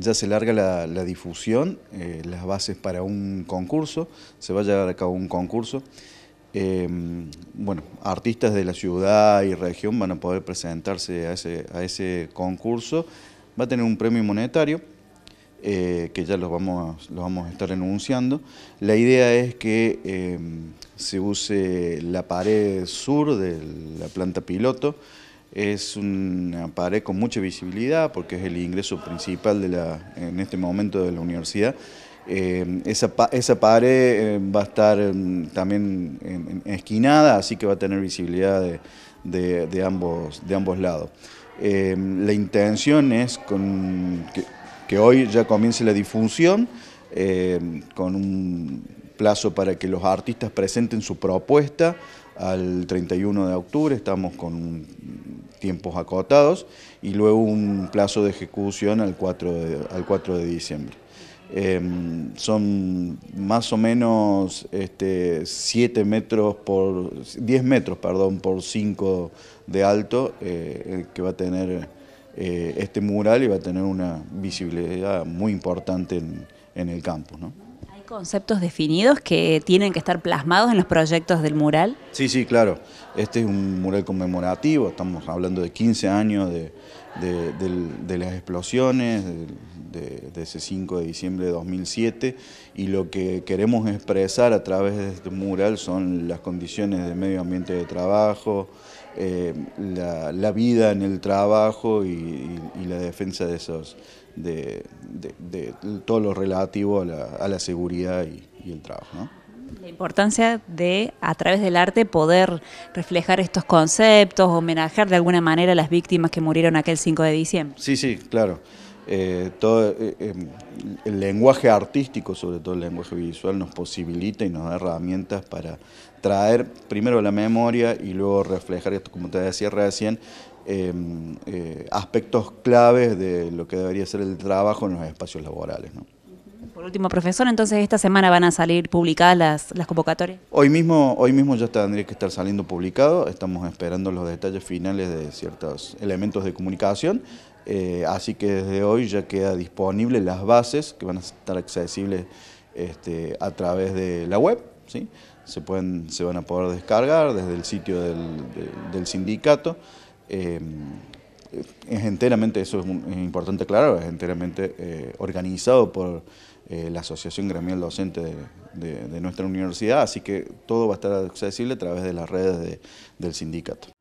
ya se larga la, difusión, eh, las bases para un concurso, se va a llevar a cabo un concurso. Em, bueno, artistas de la ciudad y región van a poder presentarse a ese, concurso. Va a tener un premio monetario, eh, que ya lo vamos, a, estar anunciando. La idea es que em, se use la pared sur de la planta piloto, es una pared con mucha visibilidad porque es el ingreso principal de la, en este momento de la universidad. Eh, esa, esa pared eh, va a estar em, también en, esquinada, así que va a tener visibilidad de, de, ambos, de ambos lados. Em, la intención es con, que, hoy ya comience la difusión em, con un plazo para que los artistas presenten su propuesta al 31 de octubre. Estamos con tiempos acotados y luego un plazo de ejecución al 4 de, al 4 de diciembre. Em, son más o menos este, metros por 10 metros perdón, por 5 de alto eh, que va a tener eh, este mural y va a tener una visibilidad muy importante en, el campo conceptos definidos que tienen que estar plasmados en los proyectos del mural? Sí, sí, claro. Este es un mural conmemorativo, estamos hablando de 15 años de, de las explosiones, de, ese 5 de diciembre de 2007 y lo que queremos expresar a través de este mural son las condiciones de medio ambiente de trabajo, eh, la, vida en el trabajo y, la defensa de esos de, todo lo relativo a la, a la seguridad y, el trabajo. La importancia de, a través del arte, poder reflejar estos conceptos, homenajear de alguna manera a las víctimas que murieron aquel 5 de diciembre. Sí, sí, claro. Eh, todo eh, eh, el lenguaje artístico, sobre todo el lenguaje visual, nos posibilita y nos da herramientas para traer primero la memoria y luego reflejar, esto como te decía recién, em, aspectos claves de lo que debería ser el trabajo en los espacios laborales. Por último, profesor, entonces esta semana van a salir publicadas las, convocatorias. Hoy mismo, hoy mismo ya tendría que estar saliendo publicado, estamos esperando los detalles finales de ciertos elementos de comunicación, eh, así que desde hoy ya queda disponible las bases que van a estar accesibles este, a través de la web, ¿sí? se, pueden, se van a poder descargar desde el sitio del, sindicato. Eh, es enteramente, eso es, importante aclarar, es enteramente eh, organizado por eh, la Asociación Gremial Docente de, nuestra universidad, así que todo va a estar accesible a través de las redes del sindicato.